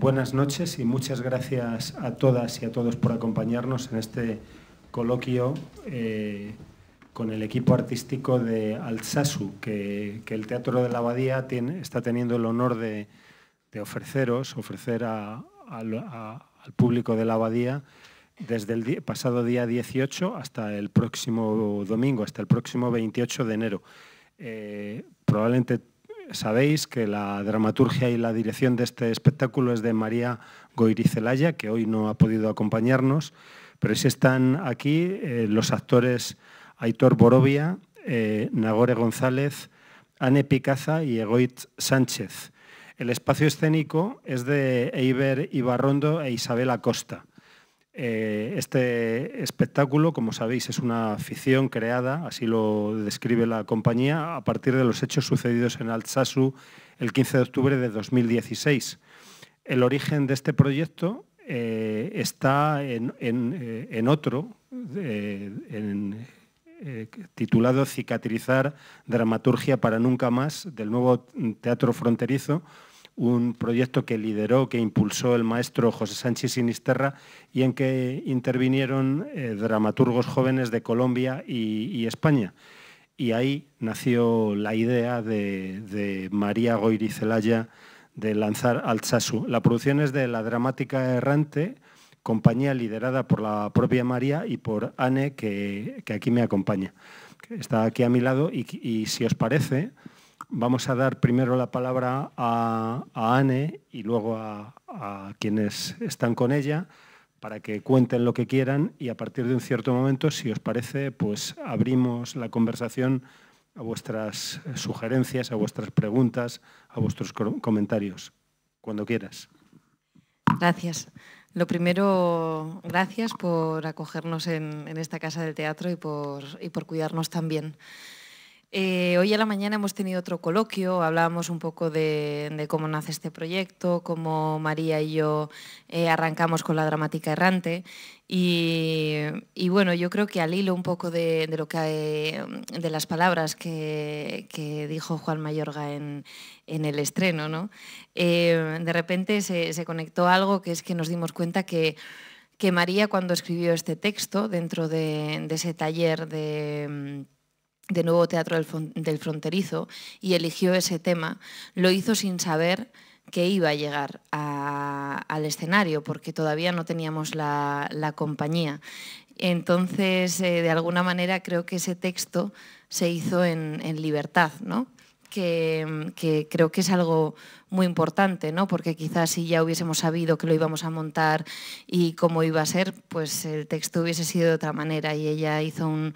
buenas noches y muchas gracias a todas y a todos por acompañarnos en este coloquio eh, con el equipo artístico de Altsasu, que, que el Teatro de la Abadía tiene, está teniendo el honor de, ofreceros, ofrecer al público de la Abadía desde el pasado día 18 hasta el próximo domingo, hasta el próximo 28 de enero. Eh, probablemente sabéis que la dramaturgia y la dirección de este espectáculo es de María Goirizelaya, que hoy no ha podido acompañarnos, pero sí están aquí eh, los actores Aitor Borovia, eh, Nagore González, Anne Picaza y Egoit Sánchez. El espacio escénico es de Eiber Ibarrondo e Isabel Acosta. Eh, este espectáculo, como sabéis, es una ficción creada, así lo describe la compañía, a partir de los hechos sucedidos en Altsasu el 15 de octubre de 2016. El origen de este proyecto eh, está en, eh, otro, titulado Cicatrizar Dramaturgia para Nunca Más, del nuevo Teatro Fronterizo, un proyecto que lideró, que impulsó el maestro José Sánchez Sinisterra y en que intervinieron eh, dramaturgos jóvenes de Colombia y, España. Y ahí nació la idea de, de María Goirizelaya de lanzar Altsasu. La producción es de La Dramática Errante, compañía liderada por la propia María y por Anne, que, aquí me acompaña. Está aquí a mi lado y si os parece, Vamos a dar primero la palabra a, Anne y luego a, quienes están con ella para que cuenten lo que quieran y a partir de un cierto momento, si os parece, pues abrimos la conversación a vuestras sugerencias, a vuestras preguntas, a vuestros comentarios, cuando quieras. Gracias. Lo primero, gracias por acogernos en, esta casa del teatro y por, por cuidarnos también. bien. Eh, hoy a la mañana hemos tenido otro coloquio, hablábamos un poco de, cómo nace este proyecto, cómo María y yo eh, arrancamos con la dramática errante. Y, bueno, yo creo que al hilo un poco de, lo que de las palabras que, dijo Juan Mayorga en, el estreno, eh, de repente se, conectó algo que es que nos dimos cuenta que María cuando escribió este texto dentro de ese taller de, de nuevo Teatro del Fronterizo y eligió ese tema, lo hizo sin saber que iba a llegar al escenario, porque todavía no teníamos la, compañía. Entonces, eh, de alguna manera, creo que ese texto se hizo en, en libertad, ¿no? que, creo que es algo muy importante, ¿no? porque quizás si ya hubiésemos sabido que lo íbamos a montar y cómo iba a ser, pues el texto hubiese sido de otra manera. Y ella hizo un,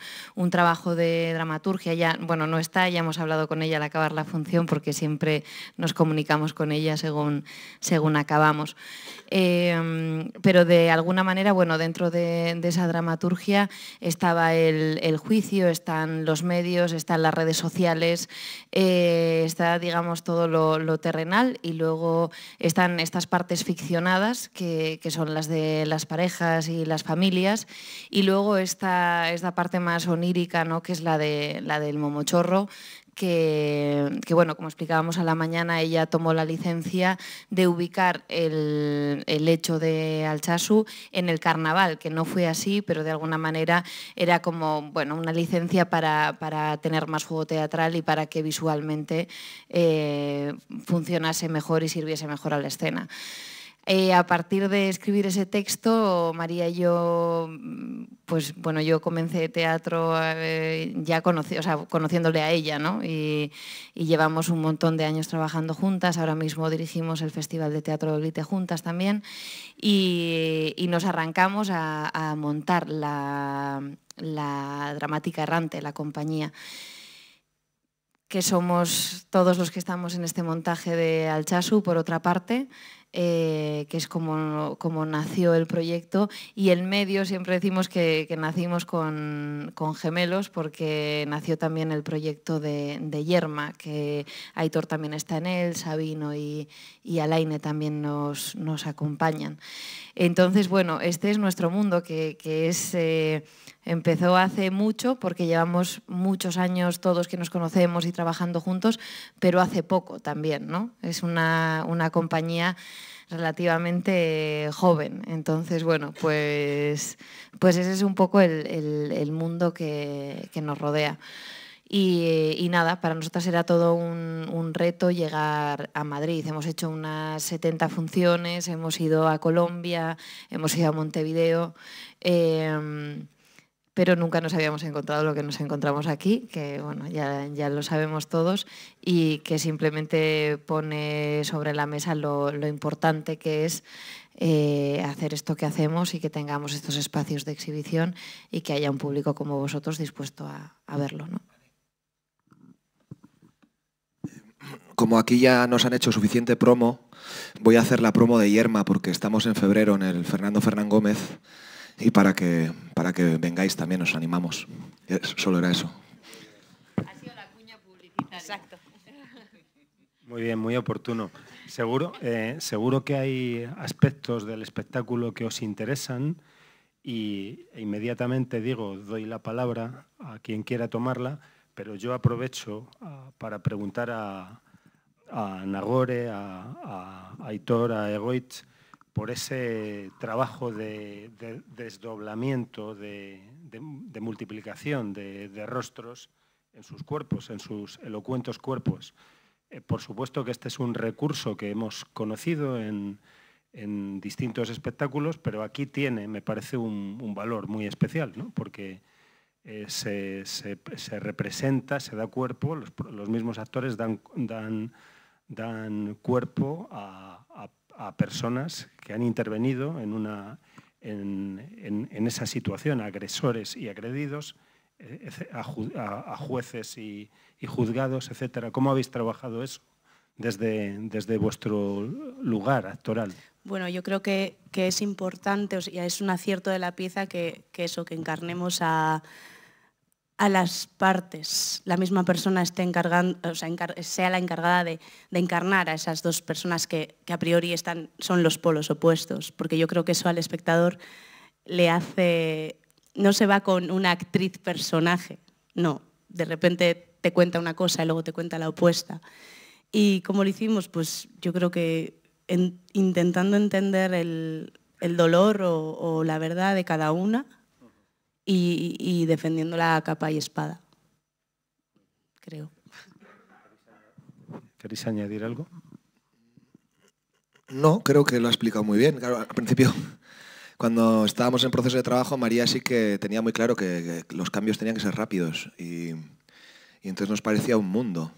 trabajo de dramaturgia, ya, bueno, no está, ya hemos hablado con ella al acabar la función, porque siempre nos comunicamos con ella según, según acabamos. Em, pero de alguna manera, bueno, dentro de, esa dramaturgia estaba el, juicio, están los medios, están las redes sociales. Eh, eh, está, digamos, todo lo, terrenal y luego están estas partes ficcionadas, que, son las de las parejas y las familias, y luego esta, parte más onírica, ¿no? que es la, de, la del momochorro, que, bueno, como explicábamos a la mañana, ella tomó la licencia de ubicar el, hecho de Alchasu en el carnaval, que no fue así, pero de alguna manera era como bueno, una licencia para, tener más juego teatral y para que visualmente eh, funcionase mejor y sirviese mejor a la escena. Eh, a partir de escribir ese texto, María y yo, pues bueno, yo comencé teatro eh, ya conociéndole a ella, ¿no? Y, llevamos un montón de años trabajando juntas. Ahora mismo dirigimos el Festival de Teatro de Olite juntas también. Y, nos arrancamos a, montar la, dramática errante, la compañía que somos todos los que estamos en este montaje de Alchasu, por otra parte, eh, que es como, como, nació el proyecto. Y en medio siempre decimos que, nacimos con, gemelos porque nació también el proyecto de, Yerma, que Aitor también está en él, Sabino y, y Alaine también nos, nos acompañan. Entonces, bueno, este es nuestro mundo, que, es eh, Empezó hace mucho porque llevamos muchos años todos que nos conocemos y trabajando juntos, pero hace poco también, ¿no? Es una, compañía relativamente joven. Entonces, bueno, pues, pues ese es un poco el, mundo que, nos rodea. Y, nada, para nosotras era todo un, reto llegar a Madrid. Hemos hecho unas 70 funciones, hemos ido a Colombia, hemos ido a Montevideo. Em, pero nunca nos habíamos encontrado lo que nos encontramos aquí, que bueno, ya, ya lo sabemos todos, y que simplemente pone sobre la mesa lo, importante que es eh, hacer esto que hacemos y que tengamos estos espacios de exhibición y que haya un público como vosotros dispuesto a, verlo. Como aquí ya nos han hecho suficiente promo, voy a hacer la promo de Yerma porque estamos en febrero en el Fernando Fernán Gómez y para que, para que vengáis también, os animamos. Eh, solo era eso. Ha sido la cuña publicitaria. Exacto. Muy bien, muy oportuno. Seguro, eh, seguro que hay aspectos del espectáculo que os interesan y inmediatamente digo, doy la palabra a quien quiera tomarla, pero yo aprovecho ah, para preguntar a, Nagore, a, a, a Aitor, a Egoitz, por ese trabajo de, desdoblamiento, de, multiplicación de, rostros en sus cuerpos, en sus elocuentos cuerpos. Eh, por supuesto que este es un recurso que hemos conocido en, distintos espectáculos, pero aquí tiene, me parece, un, valor muy especial, porque eh, se, representa, se da cuerpo, los, mismos actores dan, dan, cuerpo a personas que han intervenido en, una, en, esa situación, agresores y agredidos, eh, a, jueces y, juzgados, etcétera. ¿Cómo habéis trabajado eso desde, desde vuestro lugar actoral? Bueno, yo creo que, que es importante, o es un acierto de la pieza que eso, que encarnemos a, a las partes, la misma persona esté encargando, o sea, la encargada de, encarnar a esas dos personas que, a priori están, son los polos opuestos, porque yo creo que eso al espectador le hace, no se va con una actriz personaje, no, de repente te cuenta una cosa y luego te cuenta la opuesta. Y como lo hicimos, pues yo creo que intentando entender el, dolor o la verdad de cada una, y, defendiendo la capa y espada, creo. ¿Queréis añadir algo? No, creo que lo ha explicado muy bien. al principio, cuando estábamos en proceso de trabajo, María sí que tenía muy claro que, los cambios tenían que ser rápidos y, entonces nos parecía un mundo.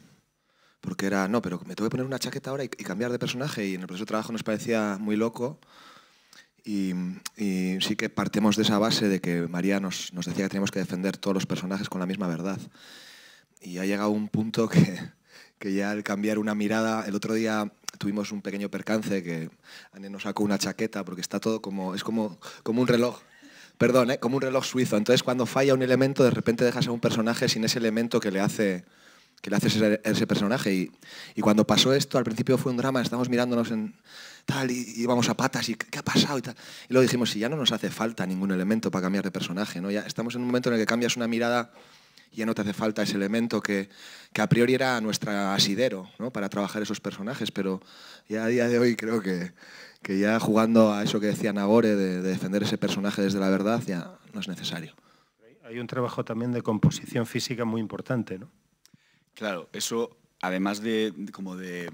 Porque era, no, pero me tengo que poner una chaqueta ahora y cambiar de personaje y en el proceso de trabajo nos parecía muy loco y, sí que partimos de esa base de que María nos, decía que teníamos que defender todos los personajes con la misma verdad. Y ha llegado un punto que, ya al cambiar una mirada, el otro día tuvimos un pequeño percance que Anne nos sacó una chaqueta porque está todo como, es como, como un reloj. Perdón, ¿eh? como un reloj suizo. Entonces, cuando falla un elemento, de repente dejas a un personaje sin ese elemento que le hace que le haces ese, personaje. Y, y, cuando pasó esto, al principio fue un drama, estamos mirándonos en tal y íbamos a patas y qué ha pasado y tal. Y luego dijimos, si ya no nos hace falta ningún elemento para cambiar de personaje, ¿no? Ya estamos en un momento en el que cambias una mirada y ya no te hace falta ese elemento que, a priori era nuestra asidero para trabajar esos personajes, pero ya a día de hoy creo que, ya jugando a eso que decía Nagore de, de, defender ese personaje desde la verdad ya no es necesario. Hay un trabajo también de composición física muy importante, ¿no? Claro, eso además de, como de,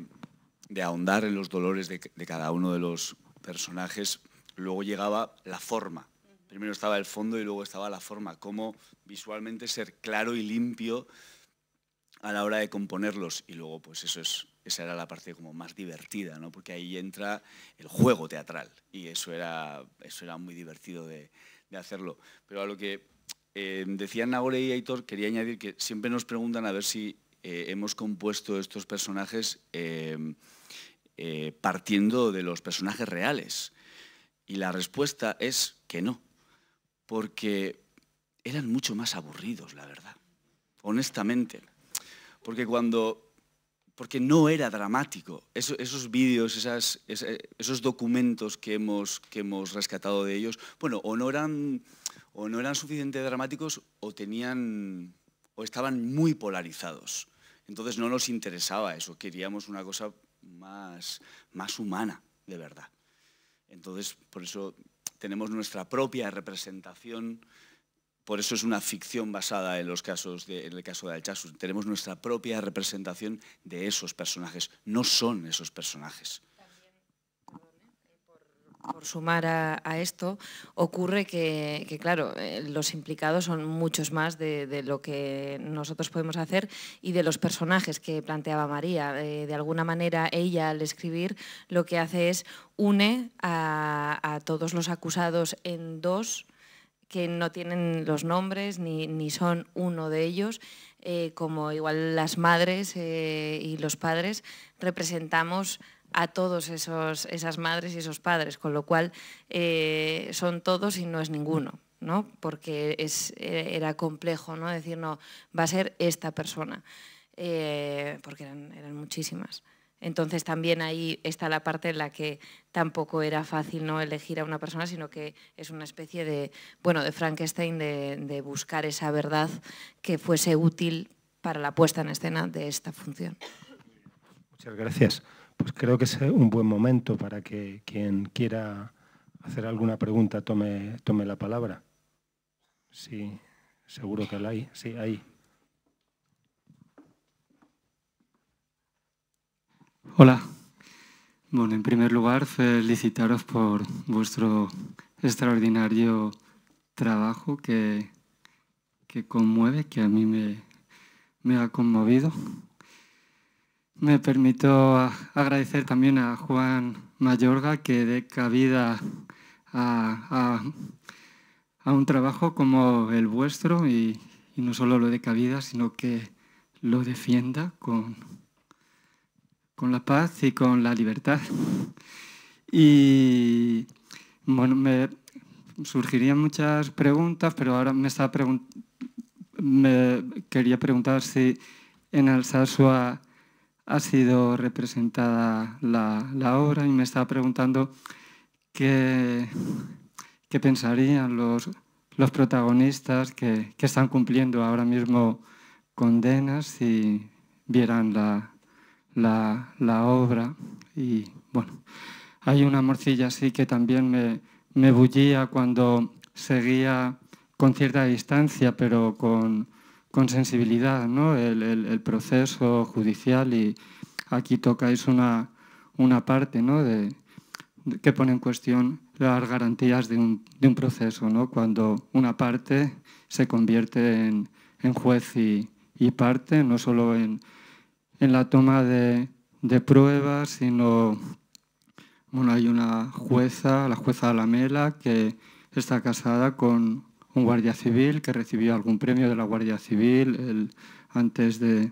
ahondar en los dolores de, cada uno de los personajes, luego llegaba la forma. Primero estaba el fondo y luego estaba la forma. Cómo visualmente ser claro y limpio a la hora de componerlos. Y luego, pues eso es, esa era la parte como más divertida, Porque ahí entra el juego teatral. Y eso era, eso era muy divertido de, hacerlo. Pero a lo que eh, decían Nagore y Aitor, quería añadir que siempre nos preguntan a ver si eh, hemos compuesto estos personajes em, eh, partiendo de los personajes reales. Y la respuesta es que no, porque eran mucho más aburridos, la verdad, honestamente. Porque cuando porque no era dramático. esos vídeos, esos documentos que hemos, que hemos rescatado de ellos, bueno, o no eran, o no eran suficientemente dramáticos o tenían o estaban muy polarizados. Entonces no nos interesaba eso, queríamos una cosa más, humana, de verdad. Entonces, por eso tenemos nuestra propia representación, por eso es una ficción basada en, los casos el caso de Alchazus, tenemos nuestra propia representación de esos personajes, no son esos personajes por sumar a, esto, ocurre que, claro, eh, los implicados son muchos más de, lo que nosotros podemos hacer y de los personajes que planteaba María. Eh, de alguna manera, ella al escribir lo que hace es une a, todos los acusados en dos que no tienen los nombres ni, ni son uno de ellos. Eh, como igual las madres y los padres representamos a todos esos, esas madres y esos padres, con lo cual eh, son todos y no es ninguno. porque eh, era complejo ¿no? decir, no, va a ser esta persona, eh, porque eran, muchísimas. Entonces también ahí está la parte en la que tampoco era fácil no elegir a una persona, sino que es una especie de, bueno, de Frankenstein, de, de buscar esa verdad que fuese útil para la puesta en escena de esta función. Muchas gracias. Pues creo que es un buen momento para que quien quiera hacer alguna pregunta tome, la palabra. Sí, seguro que la hay. Sí, ahí. Hola. Bueno, en primer lugar, felicitaros por vuestro extraordinario trabajo que, conmueve, que a mí me ha conmovido. Me permito agradecer también a Juan Mayorga que dé cabida a, un trabajo como el vuestro y, no solo lo dé cabida, sino que lo defienda con, con la paz y con la libertad. Y bueno, me surgirían muchas preguntas, pero ahora me, estaba me quería preguntar si en Alsasua ha sido representada la, obra y me estaba preguntando qué, qué pensarían los, los protagonistas que, están cumpliendo ahora mismo condenas si vieran la, obra. Y bueno, hay una morcilla así que también me bullía cuando seguía con cierta distancia, pero con, con sensibilidad el, proceso judicial y aquí tocáis una, una parte ¿no? de, que pone en cuestión las garantías de un, de un proceso, cuando una parte se convierte en, en juez y, y, parte, no solo en, la toma de, de, pruebas, sino bueno, hay una jueza, la jueza Alamela, que está casada con un guardia civil que recibió algún premio de la Guardia Civil antes de,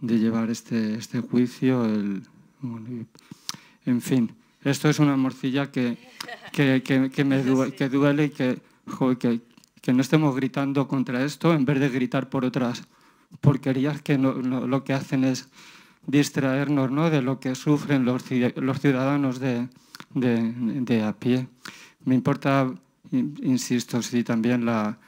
llevar este, este juicio. en fin, esto es una morcilla que, me duele, y que, que, no estemos gritando contra esto en vez de gritar por otras porquerías que lo que hacen es distraernos ¿no? de lo que sufren los, ciudadanos de, de a pie. Me importa insisto, sí, también la,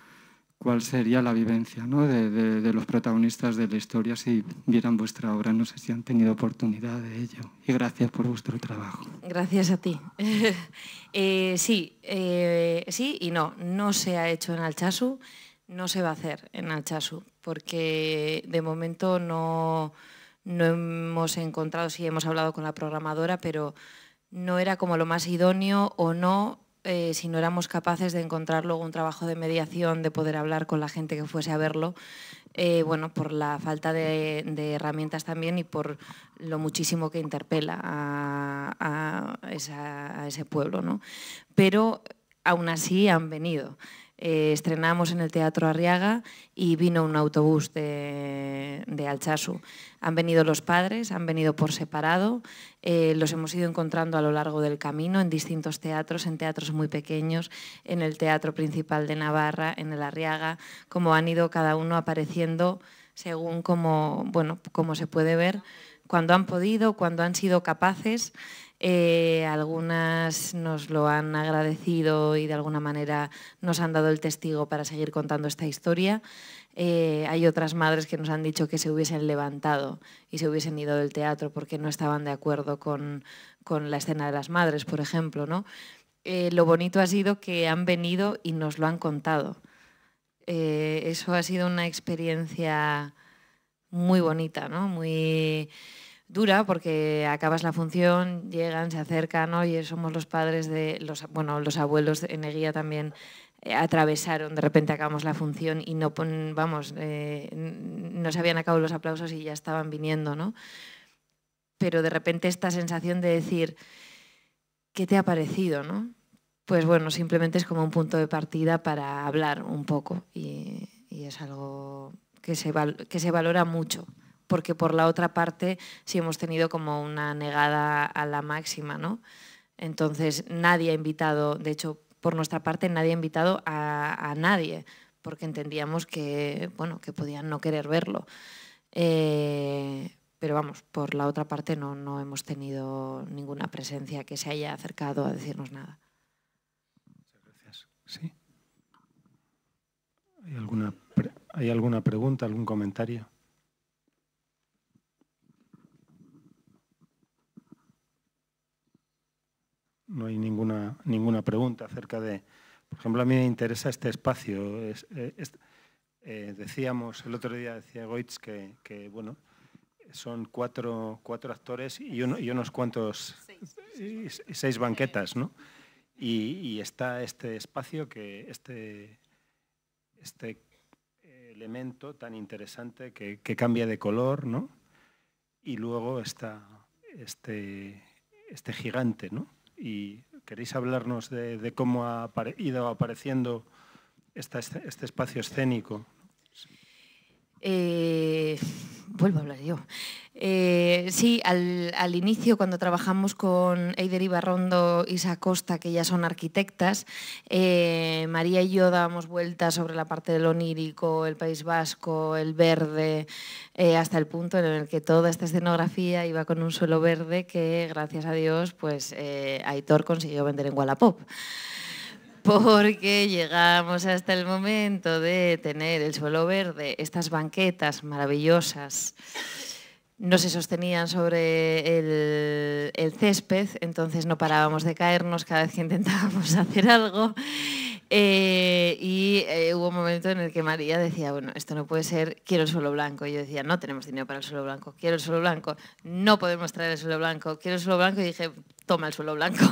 cuál sería la vivencia ¿no? de, los protagonistas de la historia si vieran vuestra obra. No sé si han tenido oportunidad de ello. Y gracias por vuestro trabajo. Gracias a ti. Eh, sí, eh, sí y no. No se ha hecho en Alchazu, no se va a hacer en Alchazu, porque de momento no, no hemos encontrado, si hemos hablado con la programadora, pero no era como lo más idóneo o no eh, si no éramos capaces de encontrar luego un trabajo de mediación, de poder hablar con la gente que fuese a verlo, eh, bueno, por la falta de, herramientas también y por lo muchísimo que interpela a, ese pueblo, ¿no? Pero aún así han venido. Eh, estrenamos en el Teatro Arriaga y vino un autobús de, de Han venido los padres, han venido por separado, eh, los hemos ido encontrando a lo largo del camino en distintos teatros, en teatros muy pequeños, en el Teatro Principal de Navarra, en el Arriaga, como han ido cada uno apareciendo según como, bueno, como se puede ver, cuando han podido, cuando han sido capaces. Eh, algunas nos lo han agradecido y de alguna manera nos han dado el testigo para seguir contando esta historia. Eh, hay otras madres que nos han dicho que se hubiesen levantado y se hubiesen ido del teatro porque no estaban de acuerdo con, la escena de las madres, por ejemplo. ¿no? Eh, lo bonito ha sido que han venido y nos lo han contado. eso ha sido una experiencia muy bonita, ¿no? muy dura porque acabas la función, llegan, se acercan, y somos los padres de los, bueno, los abuelos en Eguía también eh, atravesaron, de repente acabamos la función y no vamos, eh, no se habían acabado los aplausos y ya estaban viniendo, ¿no? Pero de repente esta sensación de decir, ¿qué te ha parecido, Pues bueno, simplemente es como un punto de partida para hablar un poco y, es algo que que se valora mucho porque por la otra parte sí hemos tenido como una negada a la máxima, ¿no? Entonces nadie ha invitado, de hecho, por nuestra parte nadie ha invitado a, nadie, porque entendíamos que, bueno, que podían no querer verlo. Eh, pero vamos, por la otra parte no, no hemos tenido ninguna presencia que se haya acercado a decirnos nada. Muchas gracias. ¿Sí? ¿Hay alguna, ¿Hay alguna pregunta, algún comentario? no hay ninguna, ninguna pregunta acerca de... Por ejemplo, a mí me interesa este espacio. Eh, eh, decíamos, el otro día decía Goitz que, bueno, son cuatro, cuatro actores y, unos cuantos, seis, banquetas, ¿no? Y, está este espacio que, este, este elemento tan interesante que, que cambia de color, ¿no? Y luego está este, este gigante, ¿no? y queréis hablarnos de, cómo ha ido apareciendo este, espacio escénico. Eh, vuelvo a hablar yo. Eh, sí, al, inicio cuando trabajamos con Eider Ibarrondo y Sa Costa, que ya son arquitectas, eh, María y yo dábamos vueltas sobre la parte del onírico, el País Vasco, el verde, eh, hasta el punto en el que toda esta escenografía iba con un suelo verde que, gracias a Dios, pues Aitor consiguió vender en Wallapop. porque llegamos hasta el momento de tener el suelo verde, estas banquetas maravillosas no se sostenían sobre el, césped, entonces no parábamos de caernos cada vez que intentábamos hacer algo. Eh, y eh, hubo un momento en el que María decía, bueno, esto no puede ser, quiero el suelo blanco. Y yo decía, no tenemos dinero para el suelo blanco, quiero el suelo blanco, no podemos traer el suelo blanco, quiero el suelo blanco. Y dije, toma el suelo blanco.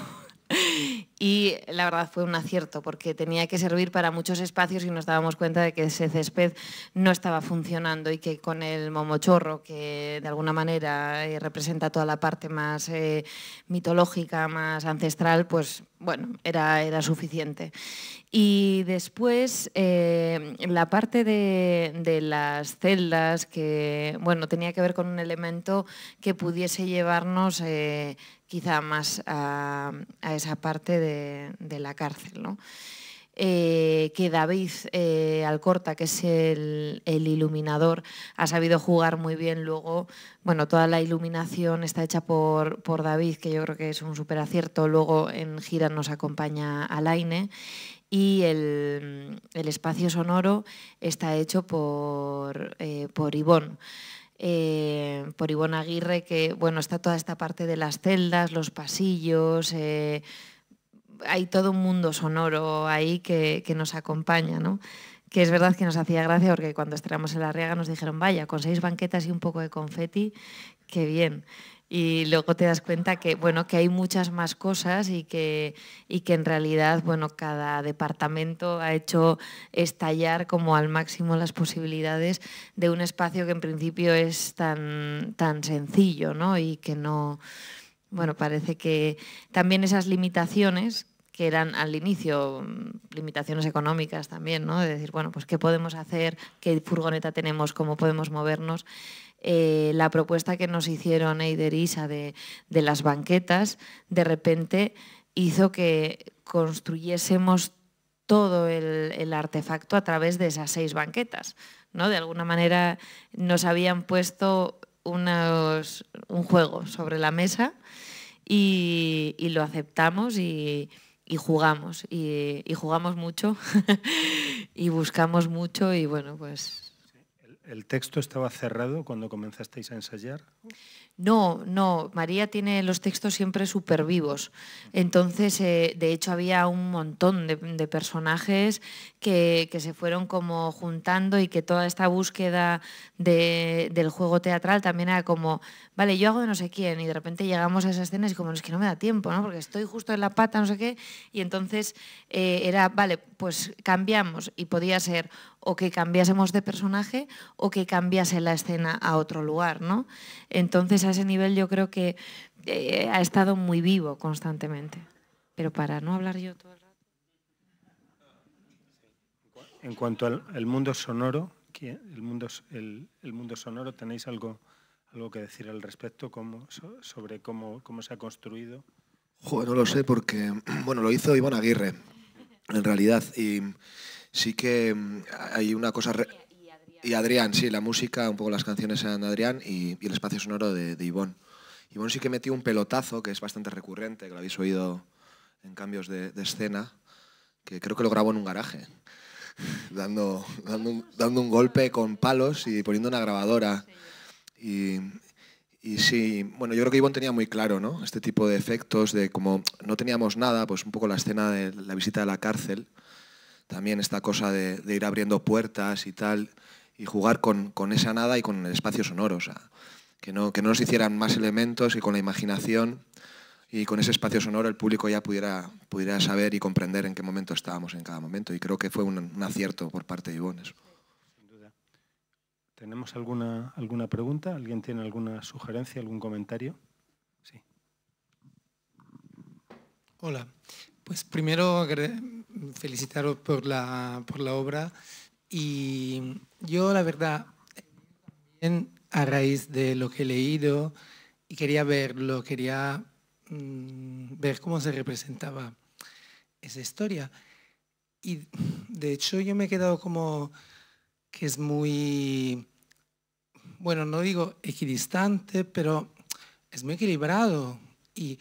y la verdad fue un acierto porque tenía que servir para muchos espacios y nos dábamos cuenta de que ese césped no estaba funcionando y que con el momochorro, que de alguna manera eh, representa toda la parte más eh, mitológica, más ancestral, pues bueno, era, era suficiente. Y después eh, la parte de, las celdas, que bueno, tenía que ver con un elemento que pudiese llevarnos quizá más a esa parte de de, la cárcel. Eh, que David eh, Alcorta, que es el, iluminador, ha sabido jugar muy bien. Luego, bueno, toda la iluminación está hecha por, por David, que yo creo que es un súper acierto. Luego en gira nos acompaña Alaine. Y el, espacio sonoro está hecho por, eh, por Ivón. Eh, por Ivonne Aguirre, que bueno, está toda esta parte de las celdas, los pasillos, hay todo un mundo sonoro ahí que, nos acompaña, ¿no? que es verdad que nos hacía gracia porque cuando estrenamos en la Riaga nos dijeron, vaya, con seis banquetas y un poco de confeti, qué bien. Y luego te das cuenta que, bueno, que hay muchas más cosas y que, y que en realidad bueno, cada departamento ha hecho estallar como al máximo las posibilidades de un espacio que en principio es tan, tan sencillo ¿no? y que no... Bueno, parece que también esas limitaciones que eran al inicio mm, limitaciones económicas también, ¿no? De decir, bueno, pues qué podemos hacer, qué furgoneta tenemos, cómo podemos movernos. Eh, la propuesta que nos hicieron Eider de, las banquetas, de repente hizo que construyésemos todo el, artefacto a través de esas seis banquetas. ¿no? De alguna manera nos habían puesto unos, un juego sobre la mesa y lo aceptamos y, y jugamos, y, jugamos mucho, y buscamos mucho, y bueno, pues... ¿El texto estaba cerrado cuando comenzasteis a ensayar? No, no, María tiene los textos siempre súper vivos. Entonces, eh, de hecho, había un montón de, personajes que, se fueron como juntando y que toda esta búsqueda del juego teatral también era como, vale, yo hago de no sé quién y de repente llegamos a esa escena y como, es que no me da tiempo, ¿no? Porque estoy justo en la pata, no sé qué. Y entonces eh, era, vale, pues cambiamos y podía ser o que cambiásemos de personaje o que cambiase la escena a otro lugar, ¿no? Entonces, ese nivel yo creo que eh, ha estado muy vivo constantemente. Pero para no hablar yo todo el rato. En cuanto al, mundo sonoro, el mundo, el, el mundo sonoro, ¿tenéis algo, algo que decir al respecto como sobre cómo, cómo se ha construido? no lo sé porque, bueno, lo hizo Iván Aguirre, en realidad, y sí que mm, hay una cosa... Y Adrián, sí, la música, un poco las canciones eran de Adrián y, el espacio sonoro de, de Ivón. Ivón sí que metió un pelotazo, que es bastante recurrente, que lo habéis oído en cambios de, escena, que creo que lo grabó en un garaje, dando, dando, un, golpe con palos y poniendo una grabadora. Y, sí, bueno, yo creo que Ivonne tenía muy claro, ¿no? Este tipo de efectos de como no teníamos nada, pues un poco la escena de la visita a la cárcel, también esta cosa de ir abriendo puertas y tal y jugar con, esa nada y con el espacio sonoro. O sea, que no, que nos hicieran más elementos y con la imaginación y con ese espacio sonoro el público ya pudiera, pudiera saber y comprender en qué momento estábamos en cada momento. Y creo que fue un, acierto por parte de Ivonne. Sin duda. ¿Tenemos alguna, alguna pregunta? ¿Alguien tiene alguna sugerencia, algún comentario? Sí. Hola. Pues primero felicitaros por la, por la obra. Y yo, la verdad, a raíz de lo que he leído y quería verlo, quería mm, ver cómo se representaba esa historia. Y de hecho yo me he quedado como que es muy, bueno, no digo equidistante, pero es muy equilibrado. y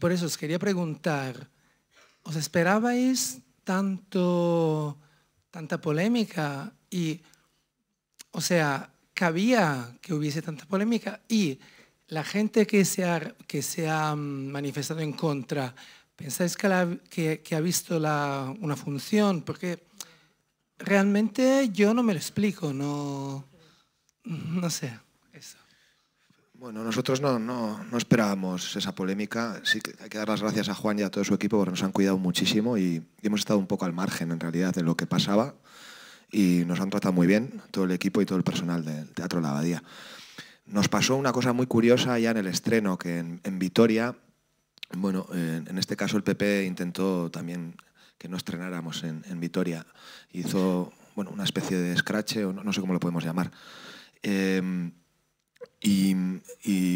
por eso os quería preguntar, ¿os esperabais tanto tanta polémica y, o sea, cabía que hubiese tanta polémica y la gente que se ha, que se ha mm, manifestado en contra, ¿pensáis que, ha visto una función? Porque realmente yo no me lo explico, no, no sé. Bueno, nosotros no, no, no, esperábamos esa polémica. Sí que hay que dar las gracias a Juan y a todo su equipo porque nos han cuidado muchísimo y hemos estado un poco al margen en realidad de lo que pasaba y nos han tratado muy bien todo el equipo y todo el personal del Teatro La Abadía. Nos pasó una cosa muy curiosa ya en el estreno, que en, Vitoria, bueno, en este caso el PP intentó también que no estrenáramos en, Vitoria. Hizo bueno, una especie de escrache, o no, sé cómo lo podemos llamar. Em, y,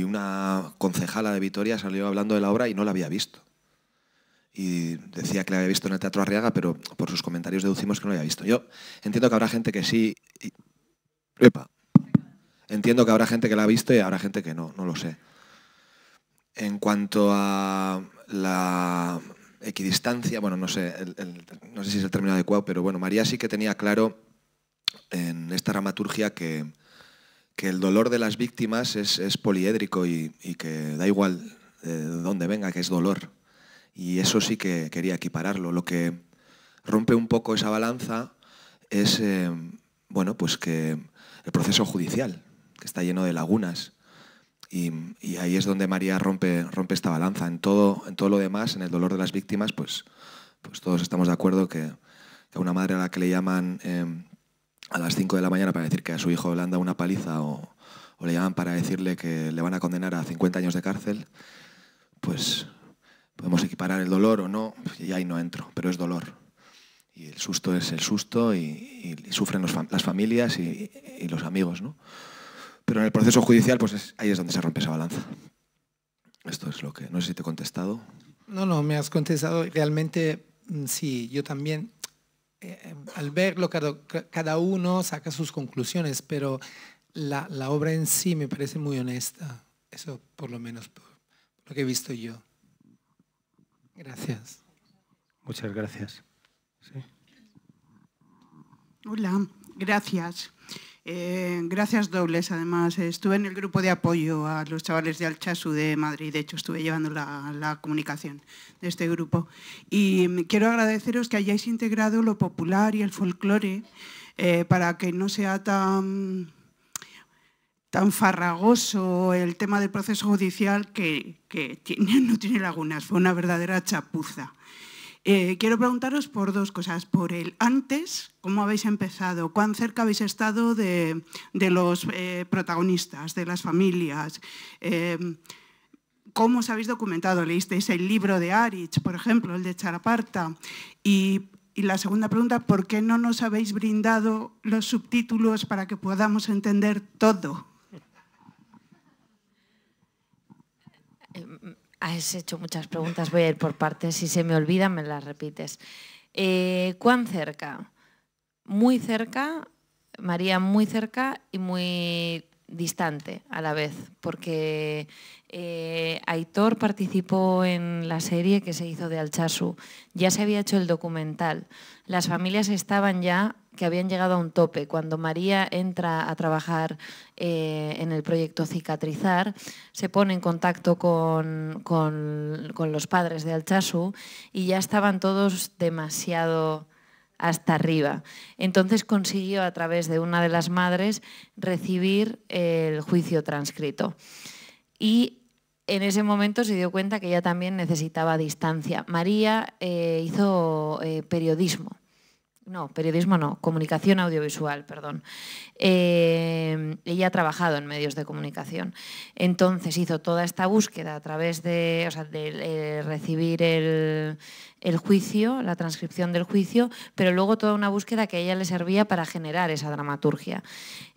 una concejala de Vitoria salió hablando de la obra y no la había visto. Y decía que la había visto en el Teatro Arriaga, pero por sus comentarios deducimos que no la había visto. Yo entiendo que habrá gente que sí. Y... Entiendo que habrá gente que la ha visto y habrá gente que no, no lo sé. En cuanto a la equidistancia, bueno, no sé, no sé si es el término adecuado, pero bueno, María sí que tenía claro en esta dramaturgia que, que el dolor de las víctimas es, poliédrico y, que da igual eh, de dónde venga, que es dolor. Y eso sí que quería equipararlo. Lo que rompe un poco esa balanza es eh, bueno, pues que el proceso judicial, que está lleno de lagunas. Y, ahí es donde María rompe, rompe esta balanza. En todo, en todo lo demás, en el dolor de las víctimas, pues, pues todos estamos de acuerdo que, que una madre a la que le llaman em, a las 5 de la mañana para decir que a su hijo le han una paliza o, le llaman para decirle que le van a condenar a 50 años de cárcel, pues podemos equiparar el dolor o no, y ahí no entro, pero es dolor. Y el susto es el susto y, sufren las familias y, los amigos, ¿no? Pero en el proceso judicial, pues ahí es donde se rompe esa balanza. Esto es lo que... No sé si te he contestado. No, no, me has contestado. Realmente, mm, sí, yo también eh, em, al verlo cada, uno saca sus conclusiones, pero la, obra en sí me parece muy honesta. Eso por lo menos por lo que he visto yo. Gracias. Muchas gracias. Hola, gracias. Eh, gracias dobles, además. Estuve en el grupo de apoyo a los chavales de Alchazu de Madrid, de hecho estuve llevando la, comunicación de este grupo. Y quiero agradeceros que hayáis integrado lo popular y el folclore eh, para que no sea tan tan farragoso el tema del proceso judicial que, no tiene lagunas. Fue una verdadera chapuza. Eh, quiero preguntaros por dos cosas. Por el antes, ¿cómo habéis empezado? ¿Cuán cerca habéis estado de, los eh, protagonistas, de las familias? Eh, ¿Cómo os habéis documentado? ¿Leísteis el libro de Arich, por ejemplo, el de Charaparta? y la segunda pregunta, ¿por qué no nos habéis brindado los subtítulos para que podamos entender todo? Has hecho muchas preguntas, voy a ir por partes. Si se me olvida me las repites. Eh, ¿Cuán cerca? Muy cerca, María, muy cerca y muy distante a la vez, porque eh, Aitor participó en la serie que se hizo de Alchasu, Ya se había hecho el documental. Las familias estaban ya que habían llegado a un tope. Cuando María entra a trabajar eh, en el proyecto Cicatrizar, se pone en contacto con, los padres de Alchasu y ya estaban todos demasiado hasta arriba. Entonces consiguió a través de una de las madres recibir el juicio transcrito. Y en ese momento se dio cuenta que ella también necesitaba distancia. María eh, hizo eh, periodismo no, periodismo no, comunicación audiovisual, perdón. Eh, ella ha trabajado en medios de comunicación. Entonces hizo toda esta búsqueda a través de, eh, recibir el, juicio, la transcripción del juicio, pero luego toda una búsqueda que a ella le servía para generar esa dramaturgia.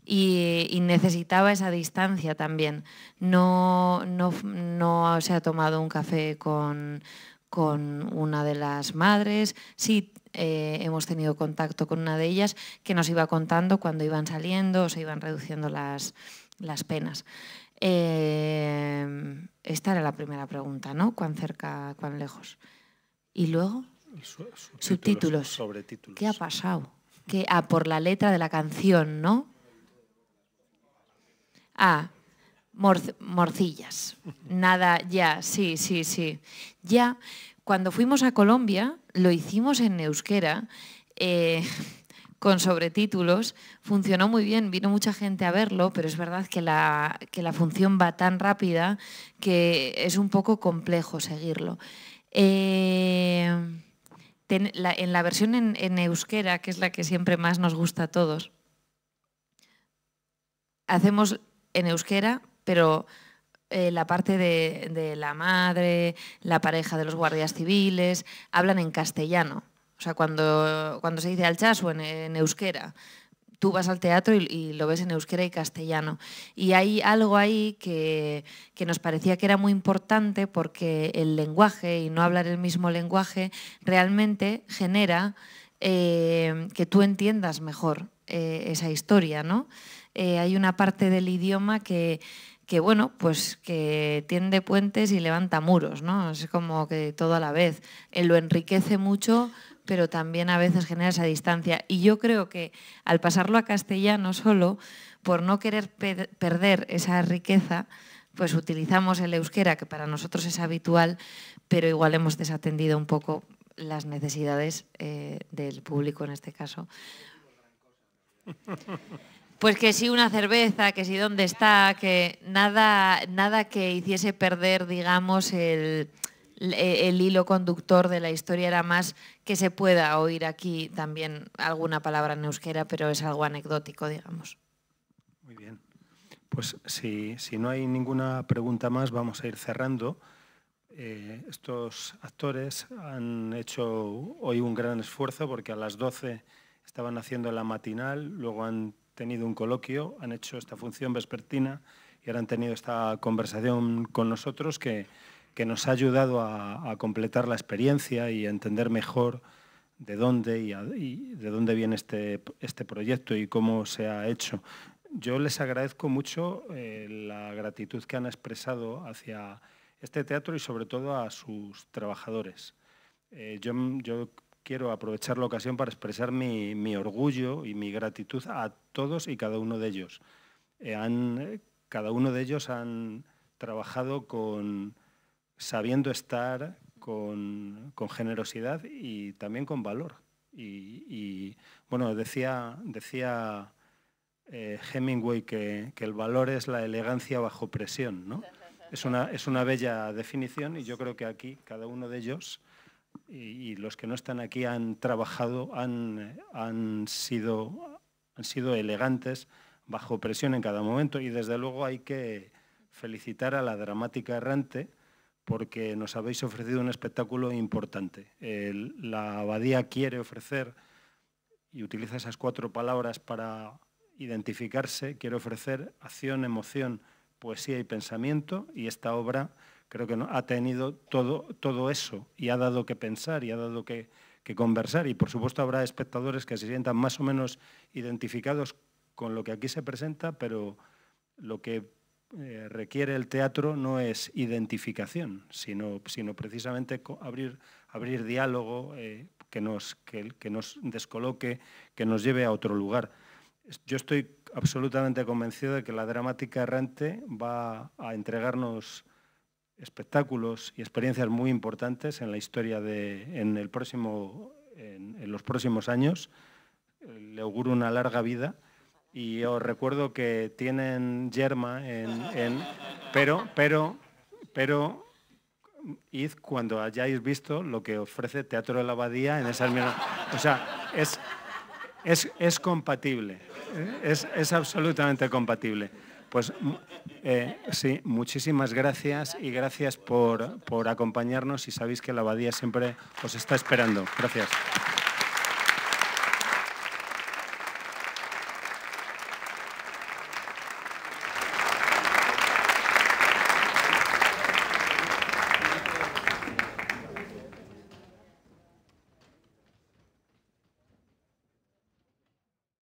Y, necesitaba esa distancia también. No, no, no se ha tomado un café con, con una de las madres, sí eh, hemos tenido contacto con una de ellas que nos iba contando cuando iban saliendo o se iban reduciendo las, penas. Eh, esta era la primera pregunta, ¿no? ¿Cuán cerca, cuán lejos? Y luego, subtítulos. ¿Qué ha pasado? Que, ah, por la letra de la canción, ¿no? Ah, morcillas. Nada, ya, sí, sí, sí. Ya, cuando fuimos a Colombia, lo hicimos en euskera, eh, con sobretítulos. Funcionó muy bien, vino mucha gente a verlo, pero es verdad que la, que la función va tan rápida que es un poco complejo seguirlo. Eh, en la versión en euskera, que es la que siempre más nos gusta a todos, hacemos en euskera pero eh, la parte de, la madre, la pareja de los guardias civiles, hablan en castellano. O sea, cuando, cuando se dice al chaso en, euskera, tú vas al teatro y, lo ves en euskera y castellano. Y hay algo ahí que, nos parecía que era muy importante porque el lenguaje y no hablar el mismo lenguaje realmente genera eh, que tú entiendas mejor eh, esa historia, ¿no? hay una parte del idioma que, que bueno, pues que tiende puentes y levanta muros, ¿no? Es como que todo a la vez. Él eh, lo enriquece mucho, pero también a veces genera esa distancia. Y yo creo que al pasarlo a castellano solo, por no querer perder esa riqueza, pues utilizamos el euskera, que para nosotros es habitual, pero igual hemos desatendido un poco las necesidades eh, del público en este caso. Pues que sí una cerveza, que sí dónde está, que nada, nada que hiciese perder, digamos, el, el hilo conductor de la historia era más que se pueda oír aquí también alguna palabra en pero es algo anecdótico, digamos. Muy bien. Pues si, si no hay ninguna pregunta más, vamos a ir cerrando. Eh, estos actores han hecho hoy un gran esfuerzo porque a las 12 estaban haciendo la matinal, luego han tenido un coloquio, han hecho esta función vespertina y ahora han tenido esta conversación con nosotros que, que nos ha ayudado a, completar la experiencia y a entender mejor de dónde y, de dónde viene este, este, proyecto y cómo se ha hecho. Yo les agradezco mucho eh, la gratitud que han expresado hacia este teatro y sobre todo a sus trabajadores. Eh, yo quiero aprovechar la ocasión para expresar mi, orgullo y mi gratitud a todos y cada uno de ellos. Eh, eh, cada uno de ellos han trabajado con sabiendo estar, con, generosidad y también con valor. Y, bueno, decía, decía eh, Hemingway que, el valor es la elegancia bajo presión, es una bella definición y yo creo que aquí cada uno de ellos y, los que no están aquí han trabajado, han, sido, elegantes bajo presión en cada momento y desde luego hay que felicitar a la dramática errante porque nos habéis ofrecido un espectáculo importante. la abadía quiere ofrecer, y utiliza esas cuatro palabras para identificarse, quiere ofrecer acción, emoción, poesía y pensamiento, y esta obra creo que ha tenido todo, todo eso y ha dado que pensar y ha dado que, conversar. Y por supuesto habrá espectadores que se sientan más o menos identificados con lo que aquí se presenta, pero lo que eh, requiere el teatro no es identificación, sino, sino precisamente abrir, abrir diálogo eh, que, nos, que, que nos descoloque, que nos lleve a otro lugar. Yo estoy absolutamente convencido de que la dramática errante va a entregarnos espectáculos y experiencias muy importantes en la historia de, en, el próximo, en, los próximos años. Le auguro una larga vida y os recuerdo que tienen yerma en, pero, pero, pero id cuando hayáis visto lo que ofrece Teatro de la Abadía en esas O sea, es, es, es compatible, ¿eh? es absolutamente compatible. Pues mm, eh, sí, muchísimas gracias y gracias por, por acompañarnos y sabéis que la abadía siempre os está esperando. Gracias.